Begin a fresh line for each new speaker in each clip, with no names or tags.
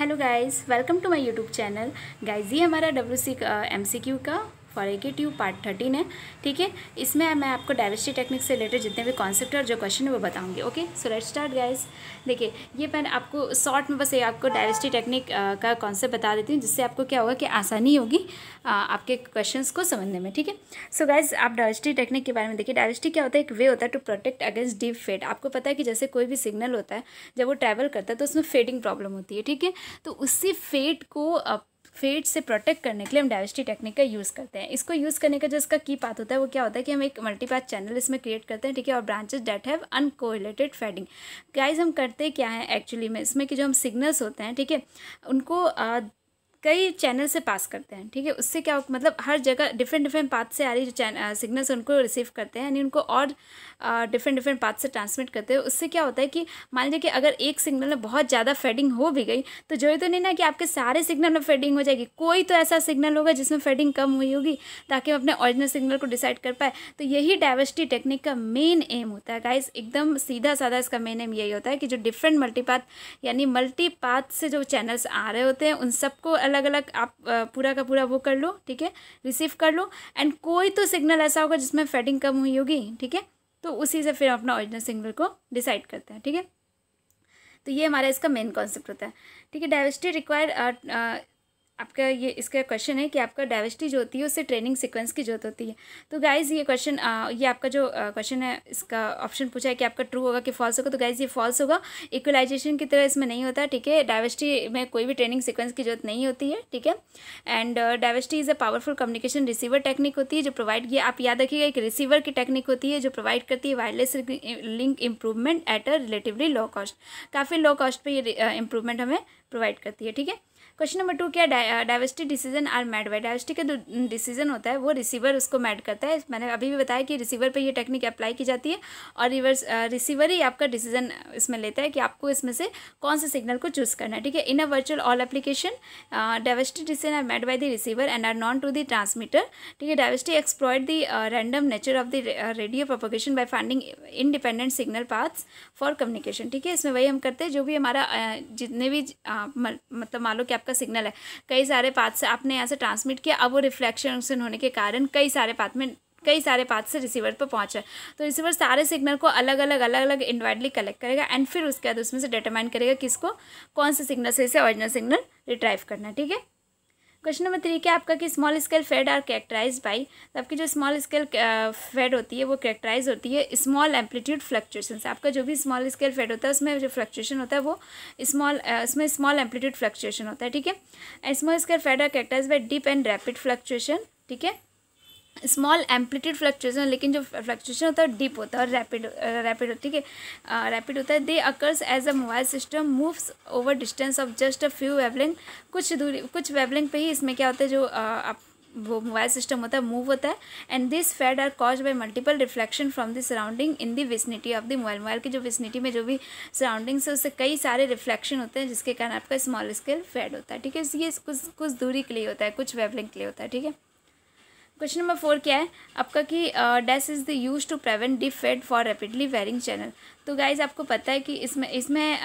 hello guys welcome to my YouTube channel guys ये हमारा W C M C Q का forget you part thirteen है ठीक है इसमें मैं आपको डाइवर्सिटी टेक्निक से रिलेटेड जितने भी कॉन्सेप्ट और जो क्वेश्चन है वो बताऊंगी okay so let start guys देखिए ये मैं आपको शॉर्ट में बस ये आपको डाइवर्सिटी टेक्निक का कॉन्सेप्ट बता देती हूँ जिससे आपको क्या होगा कि आसानी होगी आपके क्वेश्चन को समझने में ठीक है सो गाइज आप डाइवर्सिटी टेक्निक के बारे में देखिए डाइवर्सिटी क्या होता है एक वे होता है to protect against deep fade आपको पता है कि जैसे कोई भी सिग्नल होता है जब वो ट्रैवल करता है तो उसमें फेडिंग प्रॉब्लम होती है ठीक है तो उसी फेड को फेड से प्रोटेक्ट करने के लिए हम डायवर्सिटी टेक्निक का यूज़ करते हैं इसको यूज़ करने का जो इसका की पाथ होता है वो क्या होता है कि हम एक मल्टीपाथ चैनल इसमें क्रिएट करते हैं ठीक है और branches that have uncorrelated fading guys हम करते क्या है एक्चुअली में इसमें कि जो हम सिग्नल्स होते हैं ठीक है उनको कई चैनल से पास करते हैं ठीक है उससे क्या मतलब हर जगह डिफरेंट डिफरेंट पाथ से आ रही जो सिग्नल्स उनको रिसीव करते हैं यानी उनको और डिफरेंट डिफरेंट पाथ से ट्रांसमिट करते हैं उससे क्या होता है कि मान लीजिए कि अगर एक सिग्नल में बहुत ज़्यादा फेडिंग हो भी गई तो जो तो नहीं ना कि आपके सारे सिग्नल में फेडिंग हो जाएगी कोई तो ऐसा सिग्नल होगा जिसमें फेडिंग कम हुई होगी ताकि हम अपने ऑरिजिनल सिग्नल को डिसाइड कर पाए तो यही डाइवर्सिटी टेक्निक का मेन एम होता है गाइस एकदम सीधा साधा इसका मेन एम यही होता है कि जो डिफरेंट मल्टीपाथ यानी मल्टीपाथ से जो चैनल्स आ रहे होते हैं उन सबको अलग अलग आप पूरा का पूरा वो कर लो ठीक है रिसीव कर लो एंड कोई तो सिग्नल ऐसा होगा जिसमें फेडिंग कम हुई होगी ठीक है तो उसी से फिर हम अपना ओरिजिनल सिग्नल को डिसाइड करते हैं ठीक है तो ये हमारा इसका मेन कॉन्सेप्ट होता है ठीक है डाइवर्सिटी रिक्वायर आपका ये इसका क्वेश्चन है कि आपका डाइवर्सिटी जो होती है उससे ट्रेनिंग सीक्वेंस की जरूरत होती है तो गाइज़ ये क्वेश्चन ये आपका जो क्वेश्चन है इसका ऑप्शन पूछा है कि आपका ट्रू होगा कि फॉल्स होगा तो गाइज़ ये फॉल्स होगा इक्वलाइजेशन की तरह इसमें नहीं होता ठीक है डाइवर्सिटी में कोई भी ट्रेनिंग सीक्वेंस की जरूरत नहीं होती है ठीक है and diversity is a powerful communication receiver technique होती है जो प्रोवाइड किया आप याद रखिएगा एक रिसीवर की टेक्निक होती है जो प्रोवाइड करती है wireless link improvement at a relatively low cost काफ़ी लो कॉस्ट पर ये इम्प्रूवमेंट हमें प्रोवाइड करती है ठीक है क्वेश्चन नंबर टू क्या diversity decision are made by diversity का जो डिसीजन होता है वो रिसीवर उसको मैड करता है मैंने अभी भी बताया कि रिसीवर पर यह टेक्निक अप्लाई की जाती है और रिवर्स रिसीवर ही आपका डिसीजन इसमें लेता है कि आपको इसमें से कौन से सिग्नल को चूज़ करना है ठीक है in a virtual all application diversity decision are made by the receiver and are known to the transmitter ठीक है diversity exploits the random nature of the radio propagation by finding independent signal paths for communication ठीक है इसमें वही हम करते हैं जो भी हमारा जितने भी मतलब मान लो कि आपका का सिग्नल है कई सारे पाथ से आपने यहाँ से ट्रांसमिट किया अब वो रिफ्लेक्शन होने के कारण कई सारे पाथ में कई सारे पाथ से रिसीवर पर पहुंचा तो रिसीवर सारे सिग्नल को अलग अलग अलग अलग इंडिवाइडली कलेक्ट करेगा एंड फिर उसके बाद उसमें से डिटरमाइन करेगा किसको कौन से सिग्नल से इसे ओरिजिनल सिग्नल रिट्राइव करना ठीक है क्वेश्चन नंबर थ्री क्या आपका कि small scale fade are characterize by तो आपकी जो स्मॉल स्केल फेड होती है वो कैरेक्टराइज होती है स्मॉल एम्पलीट्यूड फ्लक्चुएशन आपका जो भी स्मॉल स्केल फेड होता है उसमें जो फ्लक्चुएशन होता है वो स्मॉल उसमें स्मॉल एम्पलीट्यूड फ्लक्चुएशन होता है ठीक है small scale fade are characterize by deep and rapid fluctuation ठीक है स्मॉल एम्पलीट्यूड फ्लक्चुएशन लेकिन जो फ्लक्चुएशन होता है डीप होता है और रैपिड रैपिड ठीक है रैपिड होता है they occurs as a mobile system moves over distance of just a few wavelength कुछ दूरी कुछ वेवलिंग पे ही इसमें क्या होता है जो आप वो मोबाइल सिस्टम होता है मूव होता है and this fade are cause by multiple reflection from the surrounding in the vicinity of the mobile mobile की जो विसनिटी में जो भी सराउंडिंग्स है उससे कई सारे रिफ्लेक्शन होते हैं जिसके कारण आपका स्मॉल स्केल फैड होता है ठीक है ये कुछ कुछ दूरी के लिए होता है कुछ वेवलिंग के लिए होता है ठीक है क्वेश्चन नंबर फोर क्या है आपका कि dash is the use to prevent deep fade for rapidly varying channel तो गाइज आपको पता है कि इसमें इसमें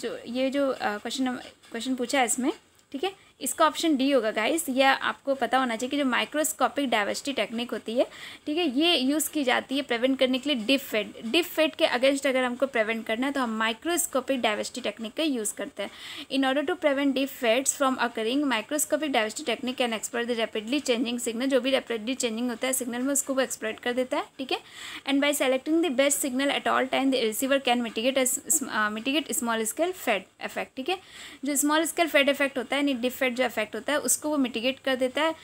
जो ये जो क्वेश्चन क्वेश्चन पूछा है इसमें ठीक है इसका ऑप्शन डी होगा गाइस यह आपको पता होना चाहिए कि जो माइक्रोस्कोपिक डाइवर्सिटी टेक्निक होती है ठीक है ये यूज़ की जाती है प्रिवेंट करने के लिए डिप फेड डिप फेड के अगेंस्ट अगर हमको प्रिवेंट करना है तो हम माइक्रोस्कोपिक डाइवर्सिटी टेक्निक का यूज़ करते हैं in order to prevent deep fades from occurring microscopic diversity technique can explore the rapidly changing signal जो भी रेपिडली चेंजिंग होता है सिग्नल में उसको वो एक्सप्लोर कर देता है ठीक है and by selecting the best signal at all time the receiver can mitigate mitigate small scale fade effect ठीक है जो स्मॉल स्केल फेड इफेक्ट होता है यानी डिप फेड साइड जो इफेक्ट होता है उसको वो मिटिगेट कर देता है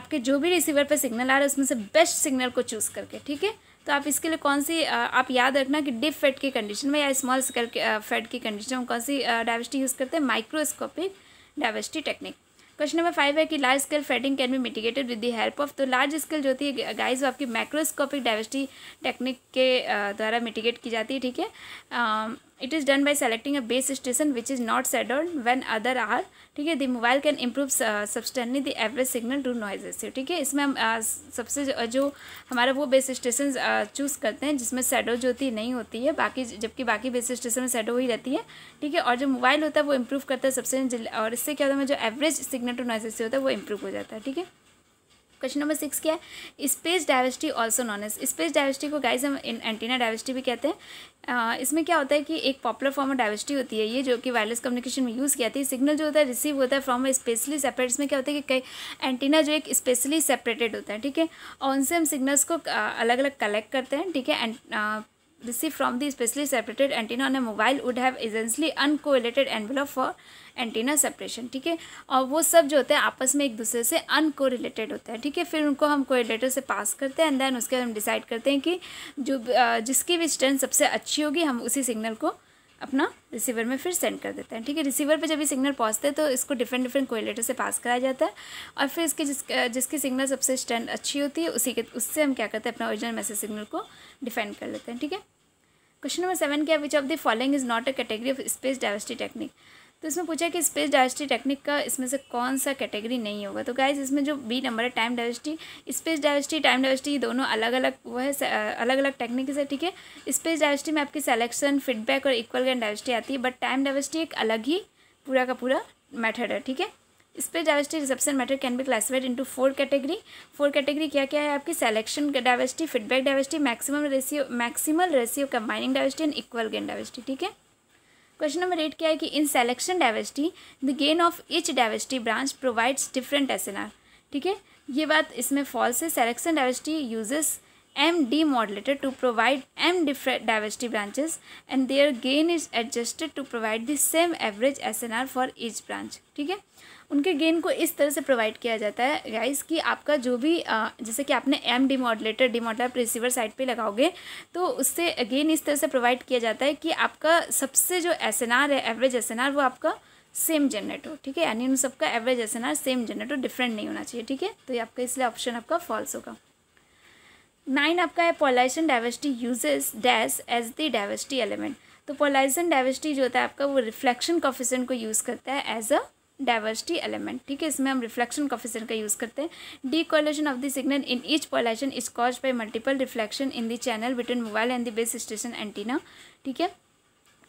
आपके जो भी रिसीवर पर सिग्नल आ रहा है उसमें से बेस्ट सिग्नल को चूज़ करके ठीक है तो आप इसके लिए कौन सी आप याद रखना कि डिप फेड की कंडीशन में या स्मॉल स्केल फेड की कंडीशन में कौन सी डाइवर्सिटी यूज़ करते हैं microscopic diversity technique question number five है कि large scale fading can be mitigated with the help of तो लार्ज स्केल जो होती है गाइज वो आपकी माइक्रोस्कोपिक डाइवर्सिटी टेक्निक के द्वारा मिटिगेट की जाती है ठीक है it is done by selecting a base station which is not shadowed when other are ठीक है the mobile can improve substantially the average signal to noise ठीक है इसमें हम uh, सबसे जो, uh, जो हमारा वो बेस स्टेशन चूज़ करते हैं जिसमें सेडो जो होती नहीं होती है बाकी जबकि बाकी बेस स्टेशन में सेडो ही रहती है ठीक है और जो मोबाइल होता है वो इम्प्रूव करता है सबसे और इससे क्या होता है जो एवरेज सिग्नल टू नॉइज से होता है वो इम्प्रूव हो जाता है ठीक है क्वेश्चन नंबर सिक्स क्या है space diversity also known as space diversity को गाइज हम एंटीना डाइवर्सिटी भी कहते हैं इसमें क्या होता है कि एक पॉपुलर फॉर्म ऑफ डाइवर्सिटी होती है ये जो कि वायरलेस कम्युनिकेशन में यूज़ किया जाती सिग्नल जो होता है रिसीव होता है फ्रॉम स्पेशली सेपरेट इसमें क्या होता है कि कई एंटीना जो एक स्पेशली सेपरेटेड होता है ठीक है और उनसे हम सिग्नल्स को अलग अलग कलेक्ट करते हैं ठीक है and received from the specially separated antenna on a mobile would have essentially uncorrelated envelope for antenna separation ठीक है और वो सब जो होते हैं आपस में एक दूसरे से अनकोरिलेटेड होते हैं ठीक है फिर उनको हम कोरिलेटर से पास करते हैं एंड देन उसके बाद हम डिसाइड करते हैं कि जो जिसकी भी स्ट्रेंथ सबसे अच्छी होगी हम उसी सिग्नल को अपना रिसीवर में फिर सेंड कर देते हैं ठीक है रिसीवर पे जब ये सिग्नल पहुंचते हैं तो इसको डिफरेंट डिफरेंट कोयलेटर से पास कराया जाता है और फिर इसके जिस जिसकी सिग्नल सबसे स्टैंड अच्छी होती है उसी के उससे हम क्या करते हैं अपना ओरिजिनल मैसेज सिग्नल को डिफेंड कर लेते हैं ठीक है क्वेश्चन नंबर सेवन क्या which of the following is not a category of space diversity technique तो इसमें पूछा कि स्पेस डायवर्सिटी टेक्निक का इसमें से कौन सा कैटेगरी नहीं होगा तो गाइज इसमें जो बी नंबर है time diversity space diversity time diversity दोनों अलग अलग वो है अलग अलग टेक्निक से ठीक है स्पेस डायवर्सिटी में आपकी सेलेक्शन फीडबैक और इक्वल गैन डायवर्सिटी आती है बट टाइम डाइवर्सिटी एक अलग ही पूरा का पूरा मैथड है ठीक है space diversity reception matter can be classified into four category four category क्या क्या है आपकी selection diversity feedback diversity maximum ratio maximal ratio combining diversity and equal gain diversity ठीक है क्वेश्चन नंबर एट क्या है कि in selection diversity the gain of each diversity branch provides different S ठीक है ये बात इसमें फॉल्स है selection diversity uses m provide to provide m different diversity branches and their gain is adjusted to provide the same average snr for each branch ठीक है उनके gain को इस तरह से प्रोवाइड किया जाता है गाइस कि आपका जो भी जैसे कि आपने M D modulator receiver side पे लगाओगे तो उससे गेन इस तरह से प्रोवाइड किया जाता है कि आपका सबसे जो एस है एवरेज एस वो आपका सेम जनरेट हो ठीक है यानी उन सबका एवरेज एस सेम जनरेट हो डिफरेंट नहीं होना चाहिए ठीक है तो ये आपका इसलिए ऑप्शन आपका फॉल्स होगा नाइन आपका है polarization diversity uses dash as the diversity element तो पोलाइजन डाइवर्सिटी जो होता है आपका वो रिफ्लेक्शन कॉफिसेंट को यूज़ करता है एज अ डाइवर्सिटी एलिमेंट ठीक है इसमें हम रिफ्लेक्शन कॉफिशन का यूज़ करते हैं decorrelation of the signal in each polarization is cause by multiple reflection in the channel between mobile and the base station antenna ठीक है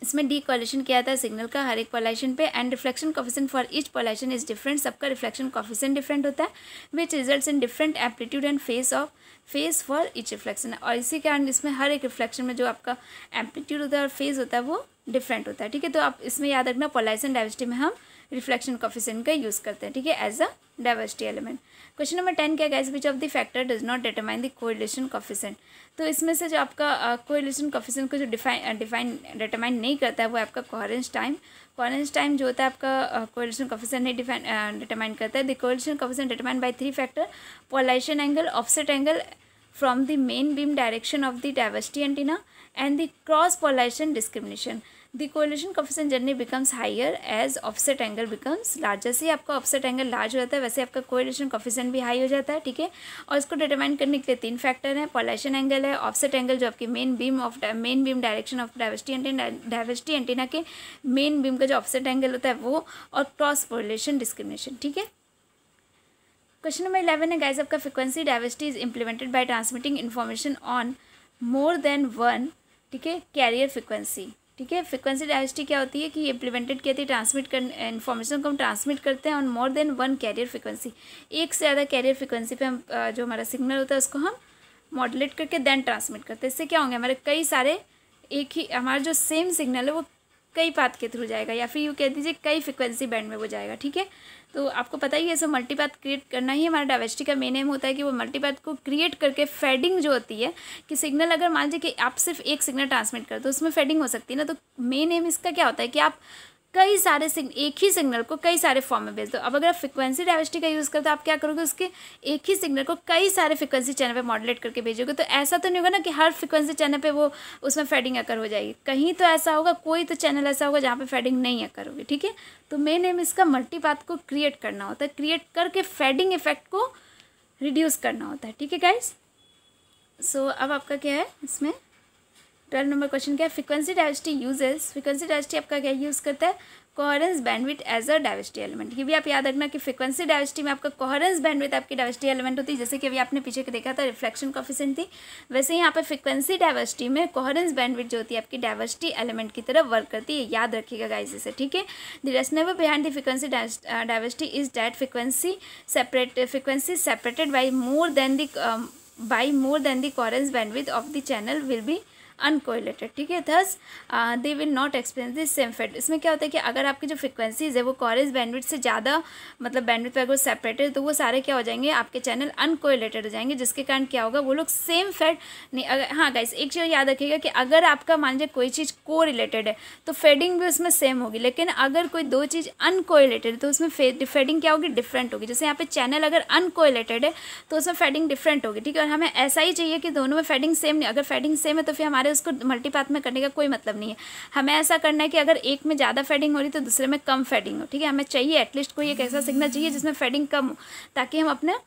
इसमें डी कॉलेशन किया था सिग्नल का हर एक पॉलाइशन पे and reflection coefficient for each polarization is different सबका reflection coefficient different होता है which result in different amplitude and phase of phase for each reflection और इसी कारण इसमें हर एक रिफ्लेक्शन में जो आपका एप्टीट्यूड होता है और फेस होता है वो डिफरेंट होता है ठीक है तो आप इसमें याद रखना पॉलाइसन डाइवर्सिटी में हम रिफ्लेक्शन कॉफिशेंट का यूज़ करते हैं ठीक है as a diversity element question number ten क्या guys which of the factor does not determine the correlation coefficient तो इसमें से जो आपका कोरिलेशन कॉफिशेंट को जो डिफाइन डिफाइन डिटरमाइन नहीं करता है वो आपका कॉरेंस टाइम कॉरेंस टाइम जो होता है आपका कोरिलेशन कॉफिशेंट नहीं डिफाइन डिटरमाइन करता है the correlation coefficient determine by three factor polarization angle offset angle from the main beam direction of the diversity antenna and the cross polarization discrimination the correlation coefficient जर्नी becomes higher as offset angle becomes large जैसे ही आपका offset angle large हो जाता है वैसे आपका coalition coefficient भी हाई हो जाता है ठीक है और इसको डिटर्माइन करने के लिए तीन फैक्टर हैं पॉलेशन एंगल है ऑफसेट एंगल जो आपकी main beam of main beam direction of diversity anti diversity antenna के मेन बीम का जो ऑफसेट एंगल होता है वो और क्रॉस पोलेशन डिस्क्रिमिनेशन ठीक है क्वेश्चन नंबर इलेवन है गाइज आपका frequency diversity is implemented by transmitting information on more than one ठीक है कैरियर फ्रिक्वेंसी ठीक है फ्रिक्वेंसी डाइवर्सिटी क्या होती है कि इम्प्लीमेंटेड कहती है ट्रांसमिट कर इन्फॉर्मेशन को हम ट्रांसमिट करते हैं on more than one carrier frequency एक से ज़्यादा कैरियर फ्रिक्वेंसी पे हम जो हमारा सिग्नल होता है उसको हम मॉडलेट करके देन ट्रांसमिट करते हैं इससे क्या होंगे हमारे कई सारे एक ही हमारा जो सेम सिग्नल है वो कई पाथ के थ्रू जाएगा या फिर यू कह दीजिए कई फ्रिक्वेंसी बैंड में वो जाएगा ठीक है तो आपको पता ही है सो मल्टीपैथ क्रिएट करना ही हमारा डाइवर्सिटी का मेन एम होता है कि वो मल्टीपैथ को क्रिएट करके फेडिंग जो होती है कि सिग्नल अगर मान लीजिए कि आप सिर्फ एक सिग्नल ट्रांसमिट कर दो उसमें फेडिंग हो सकती है ना तो मेन एम इसका क्या होता है कि आप कई सारे सिग्नल एक ही सिग्नल को कई सारे फॉर्म में भेज दो अब अगर आप फ्रिक्वेंसी डाइवर्सिटी का यूज़ करते हो आप क्या करोगे उसके एक ही सिग्नल को कई सारे फ्रिक्वेंसी चैनल पे मॉडलेट करके भेजोगे तो ऐसा तो नहीं होगा ना कि हर फ्रिक्वेंसी चैनल पे वो उसमें फेडिंग अकर हो जाएगी कहीं तो ऐसा होगा कोई तो चैनल ऐसा होगा जहाँ पर फेडिंग नहीं अकर होगी ठीक है तो मेन एम इसका मल्टीपाथ को क्रिएट करना होता है क्रिएट करके फेडिंग इफेक्ट को रिड्यूस करना होता है ठीक है गाइज सो so, अब आपका क्या है इसमें ट्वेल्व नंबर क्वेश्चन क्या है frequency diversity uses frequency diversity आपका क्या यूज़ करता है coherence bandwidth as a diversity element ये भी आप याद रखना कि फ्रिक्वेंसी डाइवर्सिटी में आपका कोहरेंस बैंडविथ आपकी डाइवर्सिटी एलिमेंट होती है जैसे कि अभी आपने पीछे के देखा था रिफ्लेक्शन कॉफिशेंट थी वैसे ही यहाँ पर फ्रिक्वेंसी डाइवर्सिटी में कोहरेंस बैंडविथ जो होती है आपकी डाइवर्सिटी एलिमेंट की तरफ वर्क करती है याद रखिएगा गाइज इसे ठीक है the reasonable behind the frequency diversity is that frequency separate frequency separated by more than the by more than the coherence bandwidth of the channel will be uncorrelated ठीक है thus they will not experience this same fate इसमें क्या होता है कि अगर आपकी जो फ्रिक्वेंसीज़ है वो कॉरेज बैंडविड से ज़्यादा मतलब बैंडविड पर अगर है तो वो सारे क्या हो जाएंगे आपके चैनल अनकोलेटेड हो जाएंगे जिसके कारण क्या होगा वो लोग सेम फेट नहीं अगर हाँ गाइस एक चीज़ याद रखिएगा कि अगर आपका मान लीजिए कोई चीज़ को रिलेटेड है तो फेडिंग भी उसमें सेम होगी लेकिन अगर कोई दो चीज़ अनकोलेटेड है तो उसमें फेडिंग क्या होगी डिफरेंट होगी जैसे यहाँ पे चैनल अगर अनकोलेटेड है तो उसमें फेडिंग डिफरेंट होगी ठीक है और हमें ऐसा ही चाहिए कि दोनों में फेडिंग सेम नहीं अगर फेडिंग सेम है तो फिर हमारे इसको मल्टीपाथ में करने का कोई मतलब नहीं है हमें ऐसा करना है कि अगर एक में ज़्यादा फेडिंग हो रही तो दूसरे में कम फेडिंग हो ठीक है हमें चाहिए एटलीस्ट कोई एक ऐसा सिग्नल चाहिए जिसमें फेडिंग कम हो ताकि हम अपना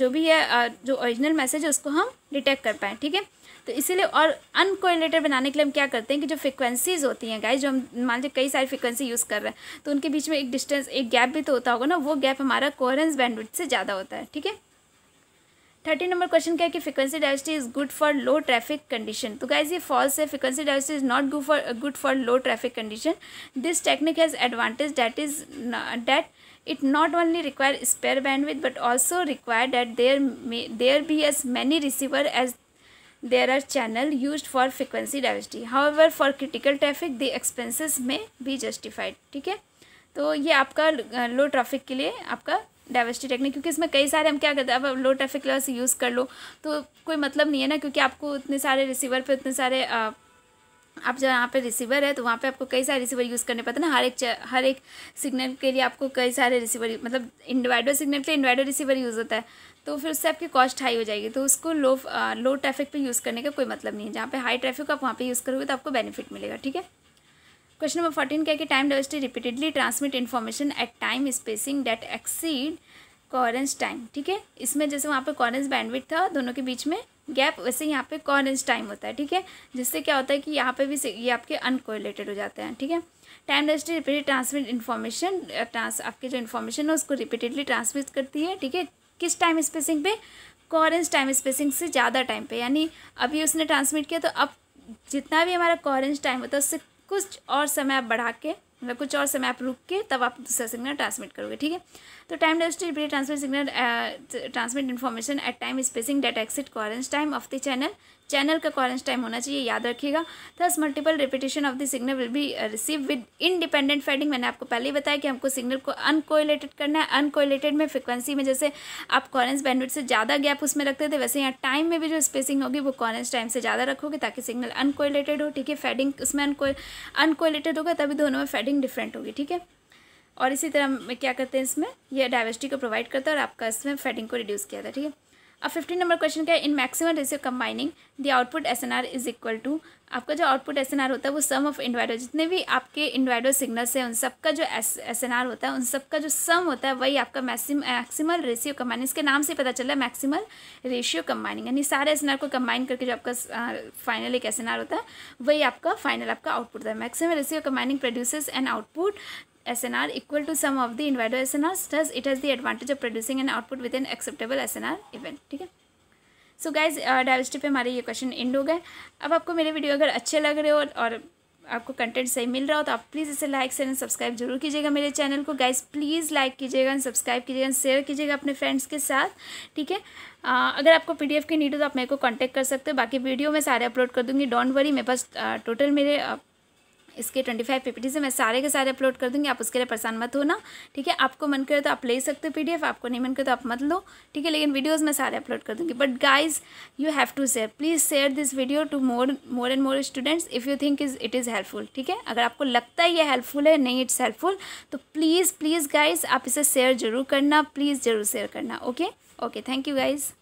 जो भी है जो ओरिजिनल मैसेज है उसको हम डिटेक्ट कर पाएँ ठीक है तो इसीलिए और अनकोरिलेटेड बनाने के लिए हम क्या करते हैं कि जो फ्रिक्वेंसीज़ होती हैं गाइस जो हम मान लीजिए कई सारी फ्रिक्वेंसी यूज़ कर रहे हैं तो उनके बीच में एक डिस्टेंस एक गैप भी तो होता होगा ना वो गैप हमारा कोहरेंस बैंडविड्थ से ज़्यादा होता है ठीक है थर्टी नंबर क्वेश्चन क्या है कि frequency diversity is good for low traffic condition तो गाइज ये फॉल्स है frequency diversity is not good for good for low traffic condition this technique has advantage that is that it not only require spare band bandwidth but also require that there may there be as many receiver as there are channel use for frequency diversity however for critical traffic the expenses may be justified ठीक है तो ये आपका लो traffic के लिए आपका diversity technique क्योंकि इसमें कई सारे हम क्या करते हैं अब लो ट्रैफिक लेवल्स यूज़ कर लो तो कोई मतलब नहीं है ना क्योंकि आपको इतने सारे रिसीवर पर इतने सारे आ, आप जब यहाँ पे रिसीवर है तो वहाँ पे आपको कई सारे रिसीवर यूज़ करने पड़ते हैं ना हर एक हर एक सिग्नल के लिए आपको कई सारे रिसीवर मतलब इन्वाइडर सिग्नल के लिए रिसीवर यूज़ होता है तो फिर उससे आपकी कॉस्ट हाई हो जाएगी तो उसको लो लो ट्रैफिक पे यूज़ करने का कोई मतलब नहीं है जहाँ पे हाई ट्रैफिक आप वहाँ पर यूज़ करोगे तो आपको बेनिफिट मिलेगा ठीक है क्वेश्चन नंबर फोर्टीन क्या कि time diversity repeatedly transmit information at time spacing that exceed coherence time ठीक है इसमें जैसे वहाँ पे कॉरेंस बैंडविड था दोनों के बीच में गैप वैसे यहाँ पे कॉरेंस टाइम होता है ठीक है जिससे क्या होता है कि यहाँ पे भी ये आपके अनकोरिलेटेड हो जाते हैं ठीक है time diversity repeated transmit information trans आपके जो इन्फॉर्मेशन है उसको रिपीटेडली ट्रांसमिट करती है ठीक है किस टाइम स्पेसिंग पे कॉरेंस टाइम स्पेसिंग से ज़्यादा टाइम पे यानी अभी उसने ट्रांसमिट किया तो अब जितना भी हमारा कॉरेंस टाइम होता है उससे कुछ और समय आप बढ़ा के मतलब कुछ और समय आप रुक के तब आप दूसरा सिग्नल ट्रांसमिट करोगे ठीक है तो time diversity repeat transmit signal transmit information at time spacing that exceed coherence time of the channel channel का कॉरेंस टाइम होना चाहिए याद रखिएगा thus multiple repetition of the signal will be receive with independent fading मैंने आपको पहले ही बताया कि हमको सिग्नल को अनकोलेटेड करना है अनकोलेटेड में फ्रिक्वेंसी में जैसे आप कॉरेंस बैंडविड से ज़्यादा गैप उसमें रखते थे वैसे यहाँ टाइम में भी जो स्पेसिंग होगी वो कॉरेंस टाइम से ज़्यादा रखोगे ताकि सिग्नल अनकोलेटेड हो ठीक है फेडिंग उसमें अनकोलेटेड होगा तभी दोनों में फेडिंग डिफरेंट होगी ठीक है और इसी तरह हम क्या करते हैं इसमें यह डाइवर्सिटी को प्रोवाइड करता है और आपका इसमें फैटिंग को रिड्यूस किया था ठीक है अब फिफ्टीन नंबर क्वेश्चन क्या है in maximum ratio combining the output S N R is equal to आपका जो आउटपुट एस एन आर होता है वो सम ऑफ इंडवाइडो जितने भी आपके इंडवाइडो सिग्नल्स हैं उन सबका जो एस एस एन आर होता है उन सबका जो सम होता है वही आपका मैक्सिम मैक्सिमल रेशियो कंबाइनिंग इसके नाम से पता चल रहा है मैक्सिमल रेशियो कंबाइनिंग यानी सारे एस एन आर को कंबाइन करके जो आपका फाइनल एक एस एन आर होता है वही आपका फाइनल आपका आउटपुट होता है maximum ratio combining produces an output SNR equal to sum of the inverter SNRs thus it has the advantage of producing an output with an acceptable SNR event ठीक है so guys diversity पे हमारे ये question and हो गए अब आपको मेरे वीडियो अगर अच्छे लग रहे हो और आपको कंटेंट सही मिल रहा हो तो आप प्लीज़ इसे लाइक शेयर एंड सब्सक्राइब जरूर कीजिएगा मेरे चैनल को गाइज प्लीज़ लाइक कीजिएगा एंड सब्सक्राइब कीजिएगा शेयर कीजिएगा अपने फ्रेंड्स के साथ ठीक है uh, अगर आपको एफ की नीड हो तो आप मेरे को कॉन्टैक्ट कर सकते हो बाकी वीडियो मैं सारे अपलोड कर दूँगी डोंट वरी मेरे पास टोटल uh, मेरे uh, इसके ट्वेंटी फाइव से मैं सारे के सारे अपलोड कर दूँगी आप उसके लिए परेशान मत होना ठीक है आपको मन करे तो आप ले सकते हो पीडीएफ आपको नहीं मन करे तो आप मत लो ठीक है लेकिन वीडियोज़ मैं सारे अपलोड कर दूँगी but guys you have to share please share this video to more more and more students if you think is it is helpful ठीक है अगर आपको लगता है ये हेल्पफुल है नहीं इट्स हेल्पफुल तो प्लीज़ प्लीज़ गाइज आप इसे शेयर ज़रूर करना प्लीज़ ज़रूर शेयर करना okay okay thank you guys